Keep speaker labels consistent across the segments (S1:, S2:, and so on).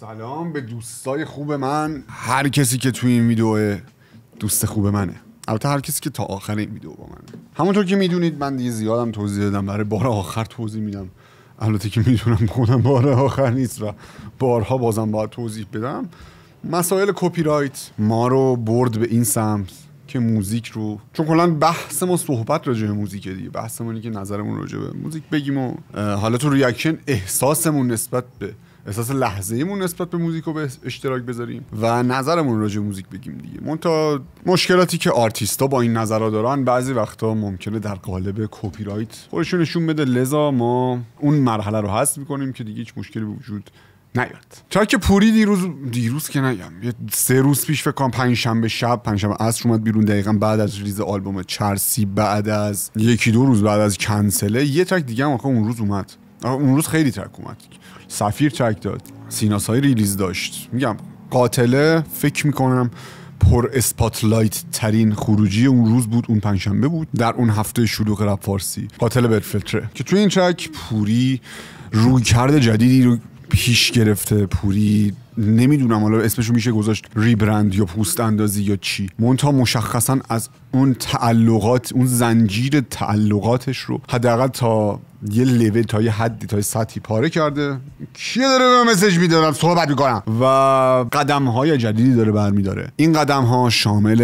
S1: سلام به دوستای خوب من هر کسی که توی این ویدیو دوست خوب منه البته هر کسی که تا آخر این ویدیو با منه همونطور که میدونید من دیگه زیادم توضیح دادم برای بار آخر توضیح میدم البته که میدونم خودم بار آخر نیست و بارها بازم باید توضیح بدم مسائل کپی رایت ما رو برد به این سمت که موزیک رو چون کلا بحث ما صحبت راجع به موزیک دیگه بحثمون که نظرمون راجع به موزیک بگیم و حالا تو ریاکشن احساسمون نسبت به احساس لحظه ایمون نسبت به موزیک رو به اشتراک بذاریم و نظرمون راجع موزیک بگیم دیگه تا مشکلاتی که آرتیستا با این نظرها دارن بعضی وقتا ممکنه در قالب کپی رایت بده لذا ما اون مرحله رو حذف میکنیم که دیگه هیچ مشکلی به وجود نیاد ترک پوری دیروز دیروز که نگم یه سه روز پیش فکر کنم پنج شنبه شب پنج شنبه عصر اومد بیرون دقیقا بعد از ریز آلبوم چرسی بعد از یکی دو روز بعد از کنسله یه تک دیگه هم اون روز اومد اون روز خیلی ترک اومد سفیر چک داد سیناسای ریلیز داشت میگم قاتله فکر میکنم پر اسپاتلایت ترین خروجی اون روز بود اون پنجشنبه بود در اون هفته شلوغ رپ فارسی قاتل برفلتره که توی این ترک پوری رویکرد جدیدی رو پیش گرفته پوری نمیدونم حالا اسمشو میشه گذاشت ریبرند یا پوست اندازی یا چی مونتا مشخصا از اون تعلقات اون زنجیر تعلقاتش رو حداقل تا یه لول تا یه حدی تا یه سطحی پاره کرده کیه داره به مسج میدارم صحبت میکنم و قدم های جدیدی داره برمیداره این قدم ها شامل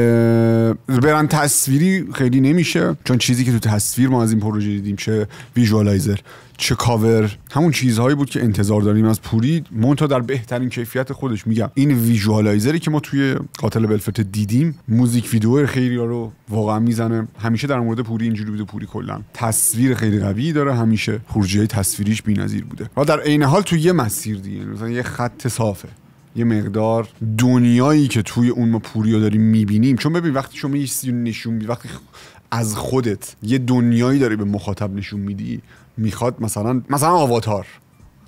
S1: برن تصویری خیلی نمیشه چون چیزی که تو تصویر ما از این پروژه دیدیم چه ویژوالایزر چه کاور همون چیزهایی بود که انتظار داریم از پوری مونتا در بهترین کیفیت خودش میگم این ویژوالایزری که ما توی قاتل بلفرت دیدیم موزیک ویدیو خیلی رو واقعا میزنه همیشه در مورد پوری اینجوری بوده پوری کلا تصویر خیلی قوی داره همیشه خروجی تصویریش بی‌نظیر بوده و در عین حال تو یه مسیر دیگه مثلا یه خط صافه یه مقدار دنیایی که توی اون ما پوری رو داریم میبینیم چون ببین وقتی شما یه نشون وقتی از خودت یه دنیایی داری به مخاطب نشون میدی میخواد مثلا مثلا آواتار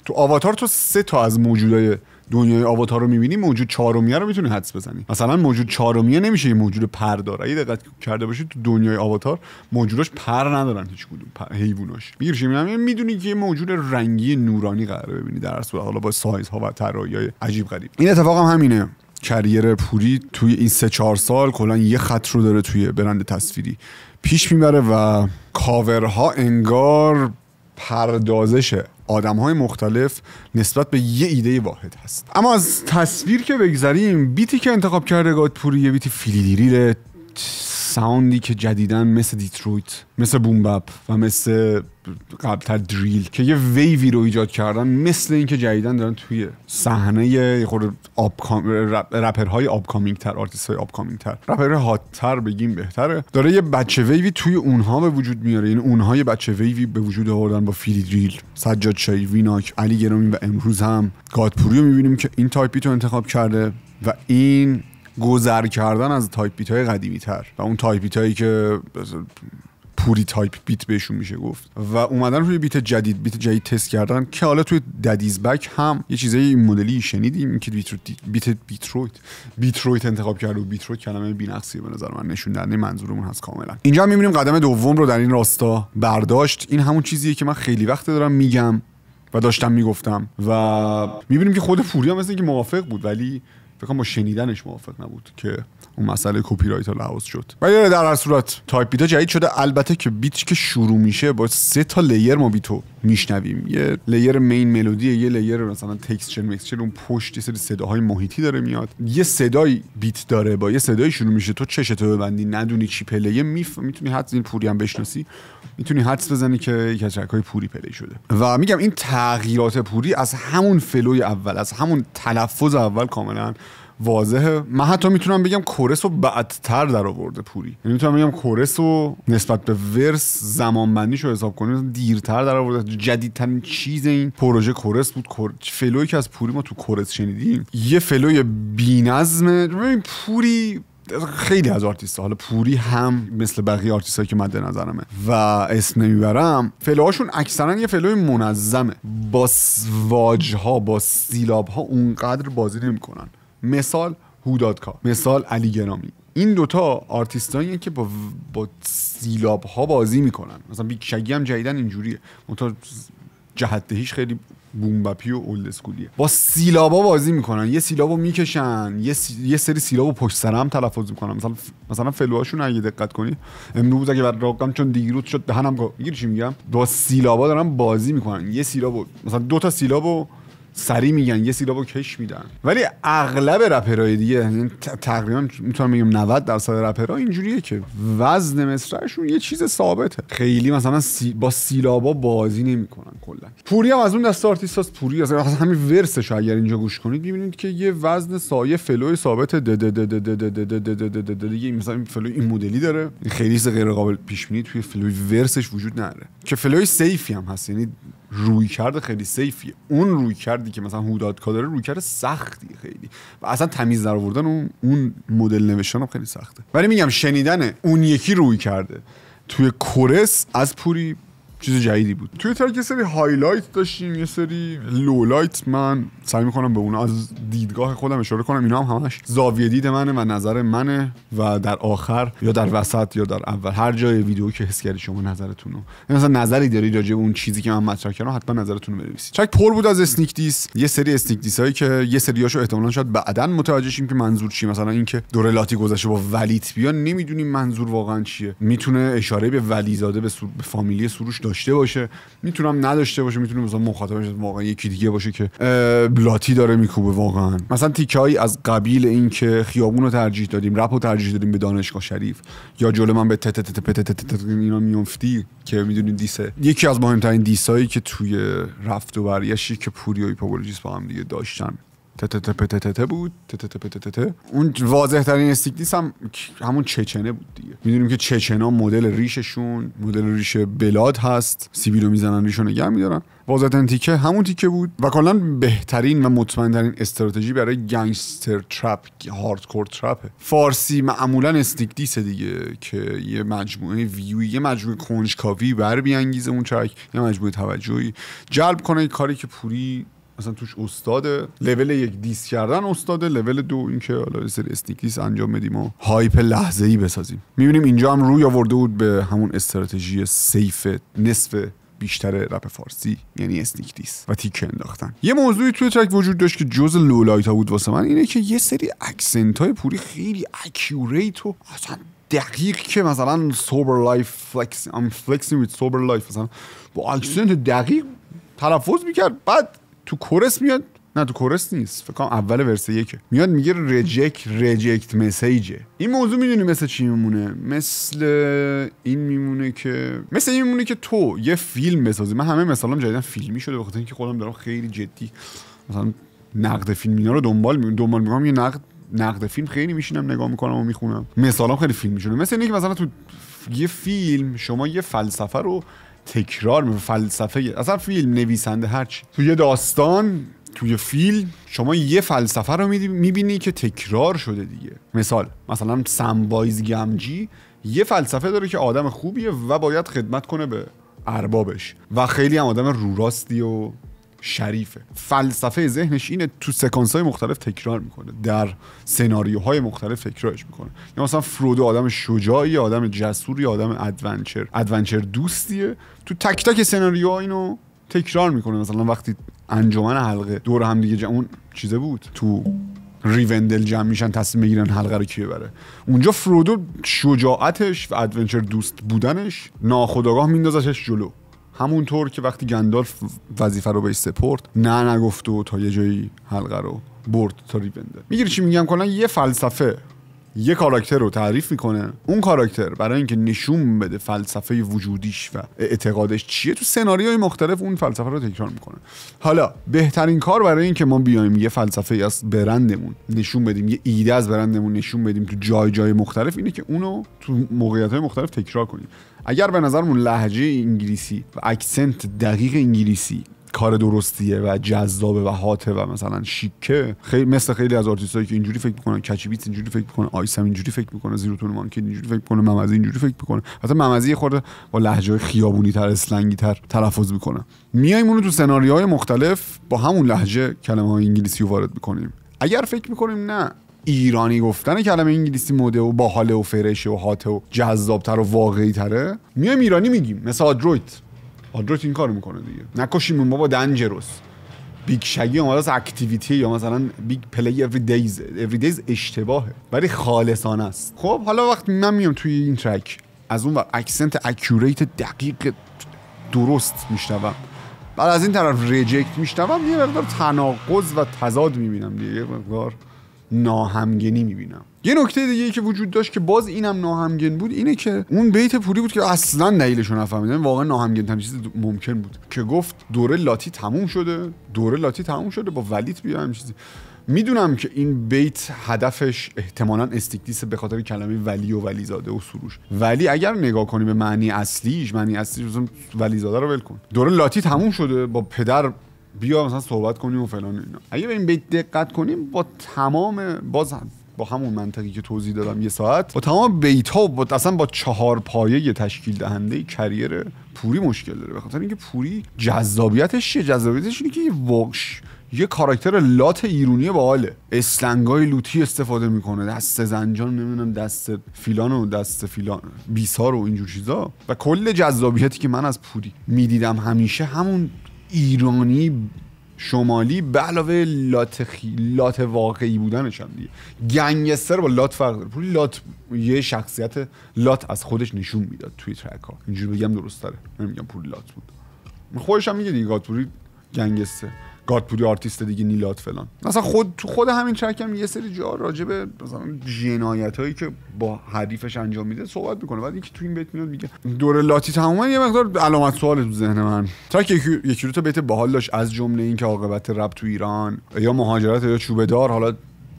S1: تو آواتار تو سه تا از موجودای دنیای آواتار رو میبینی موجود چهارمیه رو میتونی حدس بزنی مثلا موجود چهارمیه نمیشه یه موجود پر داره اگه دقت کرده باشی تو دنیای آواتار موجوداش پر ندارن هیچ کدوم حیواناش میگیری میدونی یعنی که یه موجود رنگی نورانی قراره ببینی در اصل حالا با سایزها و های عجیب غریب این اتفاق هم همینه کریر پوری توی این سه چهار سال کلا یه خطر رو داره توی برند تصویری پیش میبره و کاورها انگار پردازش آدم های مختلف نسبت به یه ایده واحد هست اما از تصویر که بگذریم بیتی که انتخاب کرده گادپوری یه بیتی فیلیدیریل ساوندی که جدیدن مثل دیترویت مثل بومبپ و مثل قبلتر دریل که یه ویوی رو ایجاد کردن مثل اینکه جدیدن دارن توی صحنه یه خورده رپرهای آب کامینگ تر آرتیست های آب تر رپر تر بگیم بهتره داره یه بچه ویوی توی اونها به وجود میاره این یعنی اونها یه بچه ویوی به وجود آوردن با فیلی دریل سجاد شایی ویناک علی گرامی و امروز هم گادپوری رو میبینیم که این تایپی رو انتخاب کرده و این گذر کردن از تایپ بیت های قدیمی تر و اون تایپ بیت هایی که پوری تایپ بیت بهشون میشه گفت و اومدن روی بیت جدید بیت جدید تست کردن که حالا توی ددیز بک هم یه چیزای مدلی شنیدیم که بیت بیت بیترویت انتخاب کرد و بیترویت کلمه بی‌نقصی به نظر من نشون منظورمون هست کاملا اینجا میبینیم قدم دوم رو در این راستا برداشت این همون چیزیه که من خیلی وقت دارم میگم و داشتم میگفتم و میبینیم که خود پوری هم مثل که موافق بود ولی فکر با شنیدنش موافق نبود که اون مسئله کپی رایت لحاظ شد ولی در هر صورت تایپ بیتا جدید شده البته که بیت که شروع میشه با سه تا لیر ما بیتو میشنویم یه لیر مین ملودی یه لیر مثلا تکسچر مکسچر اون پشت یه سری صداهای محیطی داره میاد یه صدای بیت داره با یه صدای شروع میشه تو چشتو ببندی ندونی چی پلی میف... میتونی حد این پوری هم بشناسی میتونی حدس بزنی که کچک های پوری پلی شده و میگم این تغییرات پوری از همون فلوی اول از همون تلفظ اول کاملا واضحه من حتی میتونم بگم کورس رو بعدتر در آورده پوری یعنی میتونم بگم کورس رو نسبت به ورس زمانبندیش رو حساب کنیم دیرتر در آورده جدیدترین چیز این پروژه کورس بود فلوی که از پوری ما تو کورس شنیدیم یه فلوی بی‌نظمه ببین پوری خیلی از آرتیست ها حالا پوری هم مثل بقیه آرتیست که مد نظرمه و اسم نمیبرم فلوهاشون اکثرا یه فلوی منظمه با واجها با سیلاب ها اونقدر بازی نمیکنن مثال هودادکا مثال علی گرامی این دوتا آرتیستاییه که با, با سیلاب ها بازی میکنن مثلا بیگ شگی هم جدیدن اینجوریه منتها هیچ خیلی بومبپی و اولد اسکولیه با ها بازی میکنن یه سیلابو میکشن یه, سی... یه سری سیلابو پشت سر هم تلفظ میکنن مثلا مثلا فلوهاشون اگه دقت کنی امروز اگه بر راقم چون دیگروت شد دهنم هم چی میگم با سیلابا دارن بازی میکنن یه سیلابو مثلا دو تا سیلابو سری میگن یه سیلابو کش میدن ولی اغلب رپرای دیگه تقریبا میتونم بگم 90 درصد رپرها اینجوریه که وزن مصرعشون یه چیز ثابته خیلی مثلا با سیلابا بازی نمیکنن کلا پوری هم از اون دست آرتیستاس پوری از همین ورسش اگر اینجا گوش کنید میبینید که یه وزن سایه فلوی ثابت دیگه مثلا فلوی این مدلی داره خیلی غیر قابل پیش بینی توی فلوی ورسش وجود نداره که فلوی سیفی هم هست یعنی روی کرده خیلی سیفیه اون روی کردی که مثلا هوداد داره روی کرده سختیه خیلی و اصلا تمیز در آوردن اون اون مدل نوشتن خیلی سخته ولی میگم شنیدن اون یکی روی کرده توی کورس از پوری چیز جدیدی بود توی یه سری هایلایت داشتیم یه سری لولایت من سعی میکنم به اون از دیدگاه خودم اشاره کنم اینا هم همش زاویه دید منه و نظر منه و در آخر یا در وسط یا در اول هر جای ویدیو که حس کردی شما نظرتون رو یعنی مثلا نظری داری راجع اون چیزی که من مطرح کردم حتما نظرتون رو بنویسید چک پر بود از اسنیک دیس یه سری اسنیک دیس هایی که یه سریاشو احتمالاً شاید بعدا متوجه شیم که منظور چی مثلا اینکه دور لاتی گذشته با ولیت بیا نمیدونیم منظور واقعا چیه میتونه اشاره به ولیزاده به, سور... فامیلی سروش داشته باشه میتونم نداشته باشه میتونم مثلا مخاطبش واقعا یکی دیگه باشه که بلاتی داره میکوبه واقعا مثلا تیکایی از قبیل که خیابون رو ترجیح دادیم رپ رو ترجیح دادیم به دانشگاه شریف یا جلو من به ت ت ت. اینا میونفتی که میدونیم دیسه یکی از مهمترین دیسایی که توی رفت و برگشتی که پوری و با هم دیگه داشتن بود اون واضح ترین هم همون چچنه بود دیگه میدونیم که چچنا مدل ریششون مدل ریش بلاد هست سیبی رو میزنن رو نگه میدارن واضح ترین تیکه همون تیکه بود و کلا بهترین و مطمئن ترین استراتژی برای گنگستر ترپ هاردکور ترپه فارسی معمولا استیگلیس دیگه که یه مجموعه ویوی یه مجموعه کنجکاوی بر بیانگیزه اون چک یه مجموعه توجهی جلب کنه کاری که پوری مثلا توش استاده لول یک دیس کردن استاده لول دو اینکه حالا سری استیکیس انجام بدیم و هایپ لحظه ای بسازیم میبینیم اینجا هم روی آورده بود به همون استراتژی سیف نصف بیشتر رپ فارسی یعنی دیس و تیک انداختن یه موضوعی توی ترک وجود داشت که جز لولایت ها بود واسه من اینه که یه سری اکسنت های پوری خیلی اکیوریت و اصلا دقیق که مثلا سوبر لایف فلکس ام فلکسینگ سوبر لایف مثلا با اکسنت دقیق تلفظ میکرد بعد تو کورس میاد نه تو کورس نیست فکر کنم اول ورسه یکه میاد میگه ریجکت ریجکت مسیج این موضوع میدونی مثل چی میمونه مثل این میمونه که مثل این میمونه که تو یه فیلم بسازی من همه مثالام جدیدا فیلمی شده بخاطر اینکه خودم دارم خیلی جدی مثلا نقد فیلم اینا رو دنبال می... دنبال میگم یه نقد نقد فیلم خیلی میشینم نگاه میکنم و میخونم مثالام خیلی فیلم شده مثل اینکه مثلا تو یه فیلم شما یه فلسفه رو تکرار میفته فلسفه اصلا فیلم نویسنده هرچی تو یه داستان توی فیلم شما یه فلسفه رو میبینی که تکرار شده دیگه مثال مثلا سمبایز گمجی یه فلسفه داره که آدم خوبیه و باید خدمت کنه به اربابش و خیلی هم آدم راستی و شریفه فلسفه ذهنش اینه تو سکانس های مختلف تکرار میکنه در سناریوهای مختلف تکرارش میکنه یا یعنی مثلا فرودو آدم شجاعی آدم جسوری آدم ادونچر ادونچر دوستیه تو تک تک سناریو اینو تکرار میکنه مثلا وقتی انجمن حلقه دور هم دیگه اون چیزه بود تو ریوندل جمع میشن تصمیم میگیرن حلقه رو کی ببره اونجا فرودو شجاعتش و ادونچر دوست بودنش ناخداگاه میندازتش جلو همونطور که وقتی گندالف وظیفه رو به سپرد نه نگفت و تا یه جایی حلقه رو برد تا ریبنده میگیری چی میگم کلا یه فلسفه یه کاراکتر رو تعریف میکنه اون کاراکتر برای اینکه نشون بده فلسفه وجودیش و اعتقادش چیه تو سناریوهای مختلف اون فلسفه رو تکرار میکنه حالا بهترین کار برای اینکه ما بیایم یه فلسفه از برندمون نشون بدیم یه ایده از برندمون نشون بدیم تو جای جای مختلف اینه که اونو تو موقعیت های مختلف تکرار کنیم اگر به نظرمون لحجه انگلیسی و اکسنت دقیق انگلیسی کار درستیه و جذابه و هاته و مثلا شیکه خیلی مثل خیلی از آرتیستایی که اینجوری فکر میکنن کچی بیت اینجوری فکر میکنه آیسم اینجوری فکر میکنه زیروتون که اینجوری فکر میکنه ممزی اینجوری فکر میکنه مثلا ممزی خورده با لهجه خیابونی تر اسلنگی تر تلفظ میکنه میایم اونو تو سناریوهای مختلف با همون لهجه کلمه های انگلیسی رو وارد میکنیم اگر فکر میکنیم نه ایرانی گفتن کلمه انگلیسی مده و باحاله و فرشه و هاته و جذابتر و واقعی تره میایم ایرانی میگیم مثل آدرویت آدروت این کارو میکنه دیگه نکشیم بابا دنجروس بیگ شگی اومده از اکتیویتی یا مثلا بیگ پلی اوری دیز اوری دیز اشتباهه ولی خالصانه است خب حالا وقتی من میام توی این ترک از اون اکسنت اکوریت دقیق درست میشنوم بعد از این طرف ریجکت میشنوم یه مقدار تناقض و تضاد میبینم دیگه مقدار ناهمگنی میبینم یه نکته دیگه که وجود داشت که باز اینم ناهمگن بود اینه که اون بیت پوری بود که اصلا دلیلش نفهمیدم یعنی واقعا ناهمگن ترین چیز ممکن بود که گفت دوره لاتی تموم شده دوره لاتی تموم شده با ولیت بیا همین چیزی میدونم که این بیت هدفش احتمالا استیکتیس به خاطر کلمه ولی و زاده و سروش ولی اگر نگاه کنی به معنی اصلیش معنی اصلیش مثلا ولیزاده رو ول کن دوره لاتی تموم شده با پدر بیا مثلا صحبت کنیم و فلان اینا اگه به این بیت دقت کنیم با تمام باز با همون منطقی که توضیح دادم یه ساعت با تمام بیت ها با اصلا با چهار پایه تشکیل دهنده کریر پوری مشکل داره بخاطر اینکه پوری جذابیتش چیه جذابیتش اینه که واقش یه کاراکتر لات ایرونی باحاله اسلنگای لوتی استفاده میکنه دست زنجان نمیدونم دست فیلان و دست فیلان بیسار و اینجور چیزا و کل جذابیتی که من از پوری میدیدم همیشه همون ایرانی شمالی به علاوه لات, لات واقعی بودنش هم دیگه گنگستر با لات فرق داره پولی لات یه شخصیت لات از خودش نشون میداد توی ترک ها اینجوری بگم درست داره نمیگم پولی لات بود خودش هم میگه دیگه گاتوری گنگستر گادپوری آرتیست دیگه نیلات فلان مثلا خود تو خود همین چک هم یه سری جا راجع به مثلا جنایت هایی که با حریفش انجام میده صحبت میکنه بعد اینکه تو این بیت میاد میگه دور لاتی تماما یه مقدار علامت سوال تو ذهن من ترک یکی, یکی رو تا بیت باحال داشت از جمله اینکه عاقبت رب تو ایران یا مهاجرت یا چوبه دار حالا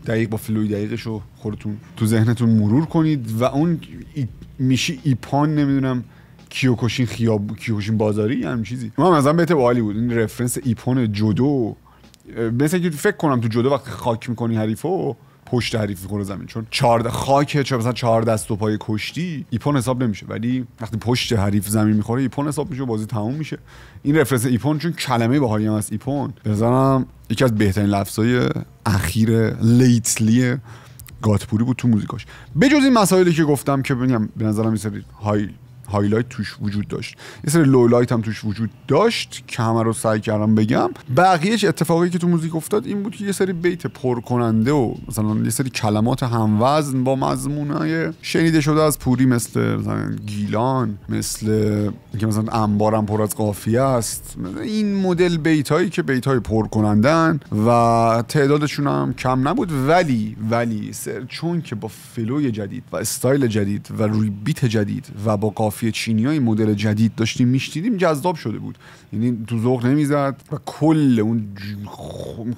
S1: دقیق با فلوی دقیقش رو خودتون تو ذهنتون مرور کنید و اون ای... میشی ایپان نمیدونم کیوکوشین خیاب کیوکوشین بازاری همین چیزی ما مثلا بهت عالی بود این رفرنس ایپون جودو مثل که فکر کنم تو جودو وقتی خاک میکنی حریفو پشت حریف میکنه زمین چون چهار خاک چه مثلا چهار دست و پای کشتی ایپون حساب نمیشه ولی وقتی پشت حریف زمین میخوره ایپون حساب میشه بازی تموم میشه این رفرنس ایپون چون کلمه باحالی هم از ایپون بزنم یکی از بهترین لفظای اخیر لیتلی گاتپوری بود تو موزیکاش بجز این مسائلی که گفتم که ببینم به نظرم های هایلایت توش وجود داشت یه سری لولایت هم توش وجود داشت که همه رو سعی کردم بگم بقیهش اتفاقی که تو موزیک افتاد این بود که یه سری بیت پر کننده و مثلا یه سری کلمات وزن با مضمونای شنیده شده از پوری مثل مثلا گیلان مثل که مثلا انبارم پر از قافیه است این مدل بیت هایی که بیت های پر کنندن و تعدادشون هم کم نبود ولی ولی سر چون که با فلوی جدید و استایل جدید و روی بیت جدید و با کافی چینی های مدل جدید داشتیم میشتیدیم جذاب شده بود یعنی تو ذوق نمیزد و کل اون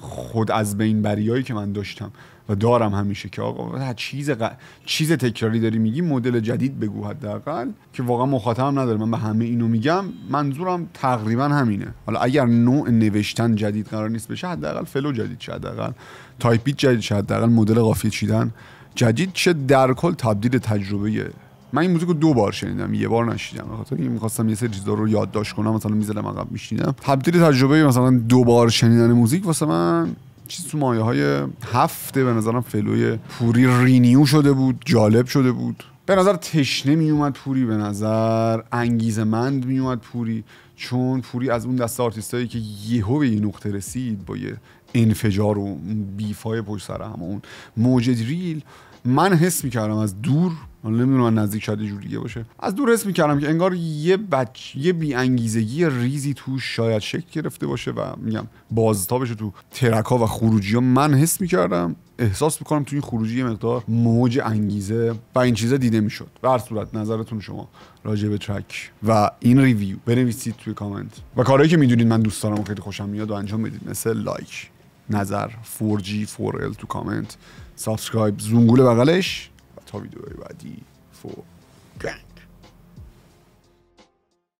S1: خود از بین بریایی که من داشتم و دارم همیشه که آقا چیز ق... چیز تکراری داری میگی مدل جدید بگو حداقل که واقعا مخاطبم نداره من به همه اینو میگم منظورم تقریبا همینه حالا اگر نوع نوشتن جدید قرار نیست بشه حداقل فلو جدید شه حداقل تایپیت جدید شه حداقل مدل قافیه چیدن جدید چه در کل تبدیل تجربه من این موزیک رو دو بار شنیدم یه بار نشیدم بخاطر اینکه میخواستم یه سری چیزا رو یادداشت کنم مثلا میزدم عقب میشینم تبدیل تجربه مثلا دو بار شنیدن موزیک واسه من چیز تو مایه های هفته به نظرم فلوی پوری رینیو شده بود جالب شده بود به نظر تشنه میومد پوری به نظر انگیزه مند می پوری چون پوری از اون دسته هایی که یهو به یه نقطه رسید با یه انفجار و بیفای پشت سر همون اون ریل من حس میکردم از دور من نمیدونم من نزدیک شاید جور دیگه باشه از دور حس میکردم که انگار یه بچ یه بیانگیزگی ریزی تو شاید شکل گرفته باشه و میگم بازتابش تو ترک ها و خروجی ها من حس میکردم احساس میکنم تو این خروجی یه مقدار موج انگیزه و این چیزا دیده میشد به هر صورت نظرتون شما راجع به ترک و این ریویو بنویسید توی کامنت و کارهایی که میدونید من دوست دارم و خیلی خوشم میاد و انجام بدید مثل لایک نظر 4G 4L تو کامنت سابسکرایب زونگوله بغلش و تا ویدیوهای بعدی فور